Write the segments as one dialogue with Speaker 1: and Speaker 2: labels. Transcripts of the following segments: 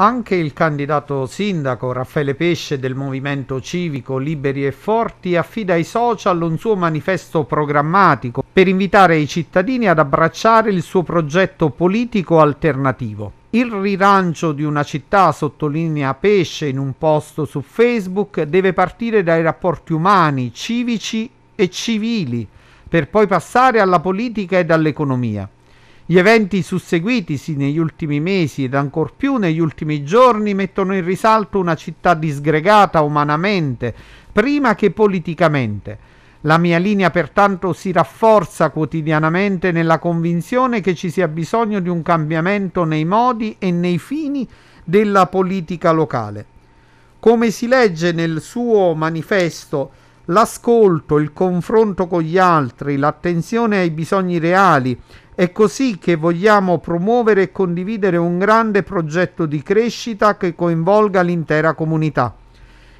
Speaker 1: Anche il candidato sindaco Raffaele Pesce del Movimento Civico Liberi e Forti affida ai social un suo manifesto programmatico per invitare i cittadini ad abbracciare il suo progetto politico alternativo. Il rilancio di una città, sottolinea Pesce in un post su Facebook, deve partire dai rapporti umani, civici e civili, per poi passare alla politica e all'economia. Gli eventi susseguitisi negli ultimi mesi ed ancor più negli ultimi giorni mettono in risalto una città disgregata umanamente, prima che politicamente. La mia linea pertanto si rafforza quotidianamente nella convinzione che ci sia bisogno di un cambiamento nei modi e nei fini della politica locale. Come si legge nel suo manifesto, l'ascolto, il confronto con gli altri, l'attenzione ai bisogni reali, è così che vogliamo promuovere e condividere un grande progetto di crescita che coinvolga l'intera comunità.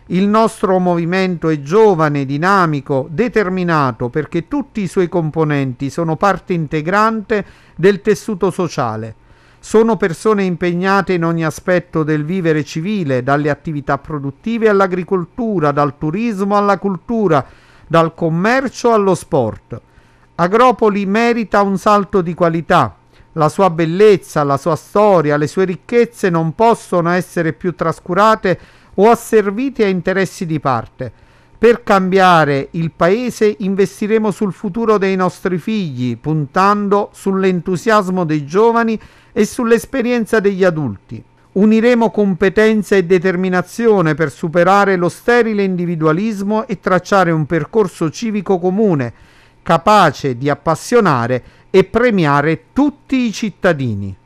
Speaker 1: Il nostro movimento è giovane, dinamico, determinato perché tutti i suoi componenti sono parte integrante del tessuto sociale. Sono persone impegnate in ogni aspetto del vivere civile, dalle attività produttive all'agricoltura, dal turismo alla cultura, dal commercio allo sport. Agropoli merita un salto di qualità. La sua bellezza, la sua storia, le sue ricchezze non possono essere più trascurate o asservite a interessi di parte. Per cambiare il paese investiremo sul futuro dei nostri figli, puntando sull'entusiasmo dei giovani e sull'esperienza degli adulti. Uniremo competenza e determinazione per superare lo sterile individualismo e tracciare un percorso civico comune capace di appassionare e premiare tutti i cittadini.